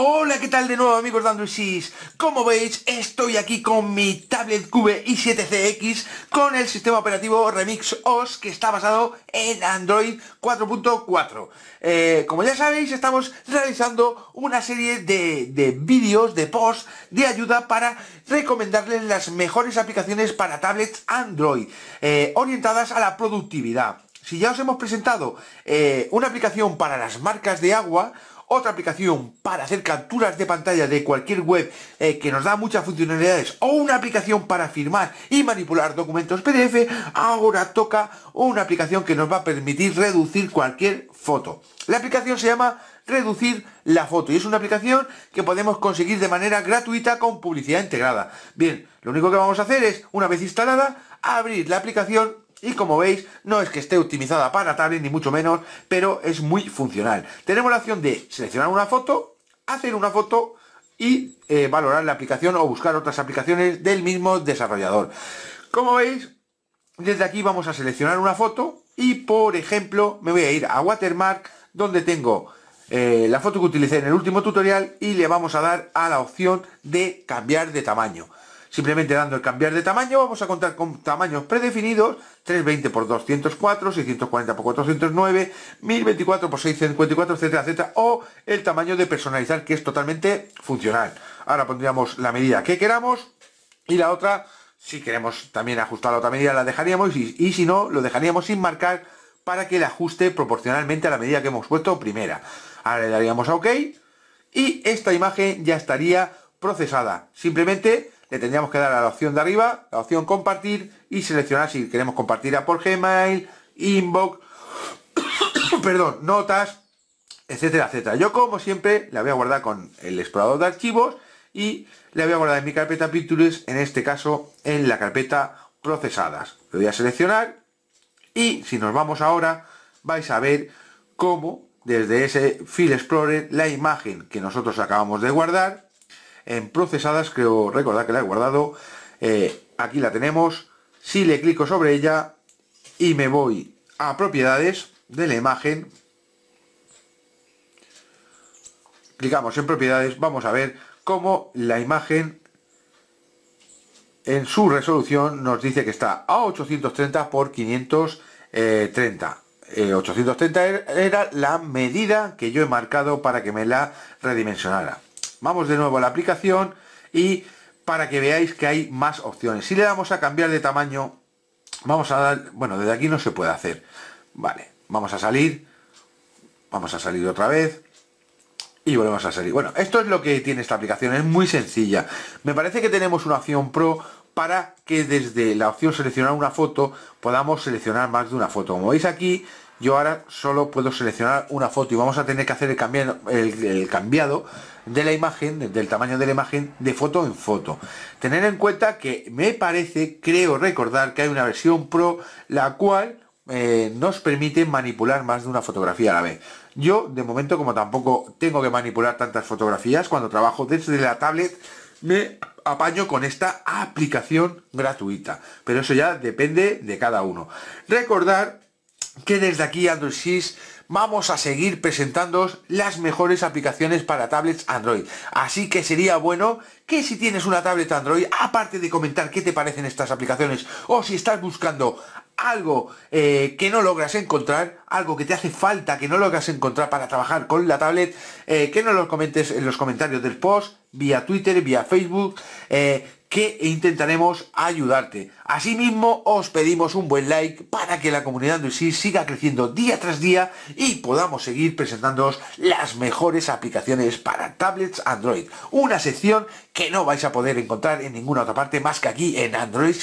Hola, ¿qué tal de nuevo amigos de Android Como veis, estoy aquí con mi tablet Cube i7CX con el sistema operativo Remix OS que está basado en Android 4.4. Eh, como ya sabéis, estamos realizando una serie de, vídeos, de posts, de ayuda para recomendarles las mejores aplicaciones para tablets Android, eh, orientadas a la productividad. Si ya os hemos presentado eh, una aplicación para las marcas de agua, otra aplicación para hacer capturas de pantalla de cualquier web eh, que nos da muchas funcionalidades o una aplicación para firmar y manipular documentos PDF, ahora toca una aplicación que nos va a permitir reducir cualquier foto. La aplicación se llama reducir la foto y es una aplicación que podemos conseguir de manera gratuita con publicidad integrada. Bien, lo único que vamos a hacer es, una vez instalada, abrir la aplicación y como veis no es que esté optimizada para tablet ni mucho menos, pero es muy funcional. Tenemos la opción de seleccionar una foto, hacer una foto y eh, valorar la aplicación o buscar otras aplicaciones del mismo desarrollador. Como veis, desde aquí vamos a seleccionar una foto y por ejemplo me voy a ir a Watermark donde tengo eh, la foto que utilicé en el último tutorial y le vamos a dar a la opción de cambiar de tamaño. Simplemente dando el cambiar de tamaño, vamos a contar con tamaños predefinidos, 320 x 204, 640 x 409, 1024 x 654, etcétera, o el tamaño de personalizar, que es totalmente funcional. Ahora pondríamos la medida que queramos y la otra, si queremos también ajustar la otra medida, la dejaríamos y, si no, lo dejaríamos sin marcar para que la ajuste proporcionalmente a la medida que hemos puesto primera. Ahora le daríamos a OK y esta imagen ya estaría procesada. Simplemente le tendríamos que dar a la opción de arriba, la opción compartir y seleccionar si queremos compartir a por Gmail, inbox, perdón, notas, etcétera, etcétera. Yo como siempre la voy a guardar con el explorador de archivos y la voy a guardar en mi carpeta Pictures, en este caso en la carpeta procesadas. Lo voy a seleccionar y si nos vamos ahora vais a ver cómo desde ese File Explorer la imagen que nosotros acabamos de guardar en procesadas, creo recordar que la he guardado. Eh, aquí la tenemos. Si le clico sobre ella y me voy a propiedades de la imagen, clicamos en propiedades, vamos a ver cómo la imagen en su resolución nos dice que está a 830 x 530. 830 era la medida que yo he marcado para que me la redimensionara. Vamos de nuevo a la aplicación y para que veáis que hay más opciones. Si le damos a cambiar de tamaño, vamos a dar... Bueno, desde aquí no se puede hacer. Vale, vamos a salir. Vamos a salir otra vez. Y volvemos a salir. Bueno, esto es lo que tiene esta aplicación. Es muy sencilla. Me parece que tenemos una opción pro para que desde la opción seleccionar una foto podamos seleccionar más de una foto. Como veis aquí, yo ahora solo puedo seleccionar una foto y vamos a tener que hacer el, cambiado, el, cambiado de la imagen, del tamaño de la imagen, de foto en foto. Tener en cuenta que me parece, creo recordar que hay una versión Pro la cual eh, nos permite manipular más de una fotografía a la vez. Yo, de momento, como tampoco tengo que manipular tantas fotografías, cuando trabajo desde la tablet, me apaño con esta aplicación gratuita. Pero eso ya depende de cada uno. Recordar que desde aquí Android 6 vamos a seguir presentándoos las mejores aplicaciones para tablets Android. Así que sería bueno que si tienes una tablet Android, aparte de comentar qué te parecen estas aplicaciones o si estás buscando algo eh, que no logras encontrar, algo que te hace falta, que no logras encontrar para trabajar con la tablet, eh, que nos lo comentes en los comentarios del post, vía Twitter, vía Facebook, eh, que intentaremos ayudarte. Asimismo, os pedimos un buen like para que la comunidad Android SIS siga creciendo día tras día y podamos seguir presentándoos las mejores aplicaciones para tablets Android. Una sección que no vais a poder encontrar en ninguna otra parte más que aquí en Android